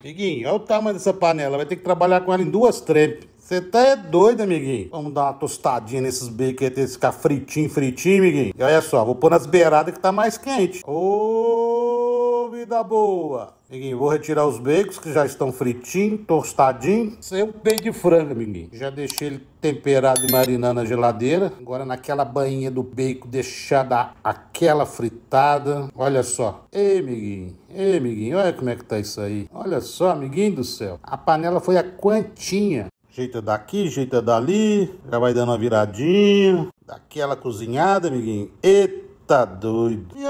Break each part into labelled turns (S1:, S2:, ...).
S1: Amiguinho, olha o tamanho dessa panela. Vai ter que trabalhar com ela em duas trempes. Você tá é doido, amiguinho. Vamos dar uma tostadinha nesses bacon até ficar fritinho, fritinho, amiguinho. E olha só, vou pôr nas beiradas que tá mais quente. Ô... Oh! vida boa! Amiguinho, vou retirar os bacons que já estão fritinhos, tostadinhos. Isso é um peito de frango, amiguinho. Já deixei ele temperado e marinando na geladeira. Agora naquela banhinha do bacon, deixada aquela fritada. Olha só. Ei, amiguinho. Ei, amiguinho. Olha como é que tá isso aí. Olha só, amiguinho do céu. A panela foi a quantinha. Jeita daqui, jeita dali. Já vai dando uma viradinha. Daquela cozinhada, amiguinho. Eita doido. E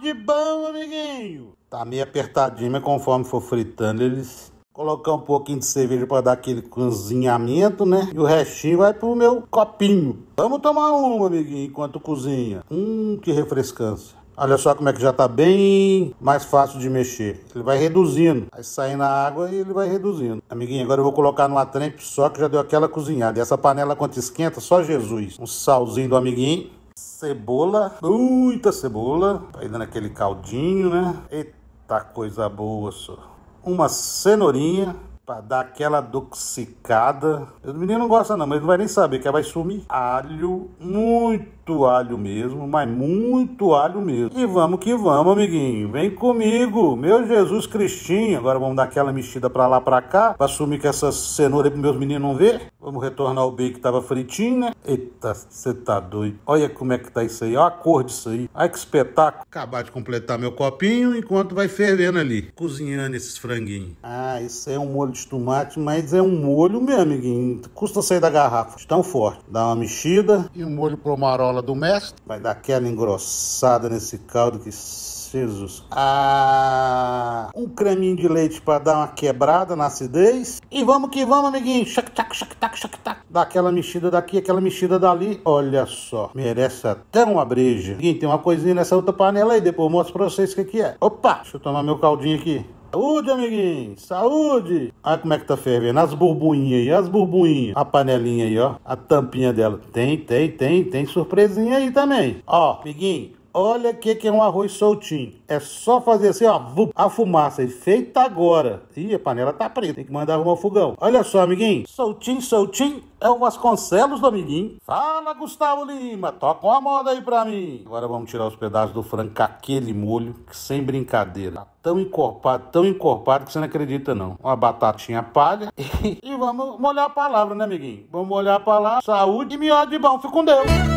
S1: de bom, amiguinho? Tá meio apertadinho, mas conforme for fritando, eles Colocar um pouquinho de cerveja para dar aquele cozinhamento, né? E o restinho vai pro meu copinho. Vamos tomar um, amiguinho, enquanto cozinha. Hum, que refrescância. Olha só como é que já tá bem mais fácil de mexer. Ele vai reduzindo. Aí sai na água e ele vai reduzindo. Amiguinho, agora eu vou colocar no atrempe só que já deu aquela cozinhada. E essa panela quando esquenta, só Jesus. Um salzinho do amiguinho. Cebola, muita cebola, tá ainda naquele caldinho, né? Eita coisa boa, só. Uma cenourinha, Pra dar aquela doxicada. O menino não gosta não, mas não vai nem saber que vai sumir. Alho, muito alho mesmo, mas muito alho mesmo. E vamos que vamos, amiguinho. Vem comigo, meu Jesus Cristinho. Agora vamos dar aquela mexida pra lá, pra cá. Pra sumir com essa cenoura aí pros meus meninos não ver. Vamos retornar o bacon que tava fritinho, né? Eita, você tá doido. Olha como é que tá isso aí. Olha a cor disso aí. Olha que espetáculo. Acabar de completar meu copinho enquanto vai fervendo ali. Cozinhando esses franguinhos. Ah, isso é um molho de tomate, mas é um molho mesmo, amiguinho. Custa sair da garrafa, de tão forte. Dá uma mexida. E o molho pro marola do mestre. Vai dar aquela engrossada nesse caldo que Jesus. Ah, um creminho de leite para dar uma quebrada na acidez. E vamos que vamos, amiguinho. Chac, tac, chac, tac, chac, tac. Dá aquela mexida daqui, aquela mexida dali. Olha só, merece até uma breja. Amiguinho, tem uma coisinha nessa outra panela aí. Depois eu mostro pra vocês o que, que é. Opa, deixa eu tomar meu caldinho aqui. Saúde, amiguinho! Saúde! Olha ah, como é que tá fervendo. As burbuinhas aí, as burbuinhas. A panelinha aí, ó. A tampinha dela. Tem, tem, tem, tem surpresinha aí também. Ó, amiguinho. Olha o que, que é um arroz soltinho. É só fazer assim, ó, a fumaça é feita agora. Ih, a panela tá preta, tem que mandar arrumar o fogão. Olha só, amiguinho, soltinho, soltinho, é o Vasconcelos do amiguinho. Fala, Gustavo Lima, toca uma moda aí pra mim. Agora vamos tirar os pedaços do frango com aquele molho, que sem brincadeira. Tá tão encorpado, tão encorpado que você não acredita não. Uma batatinha palha e vamos molhar a palavra, né, amiguinho? Vamos molhar a palavra, saúde e miado de bom. Fica com Deus.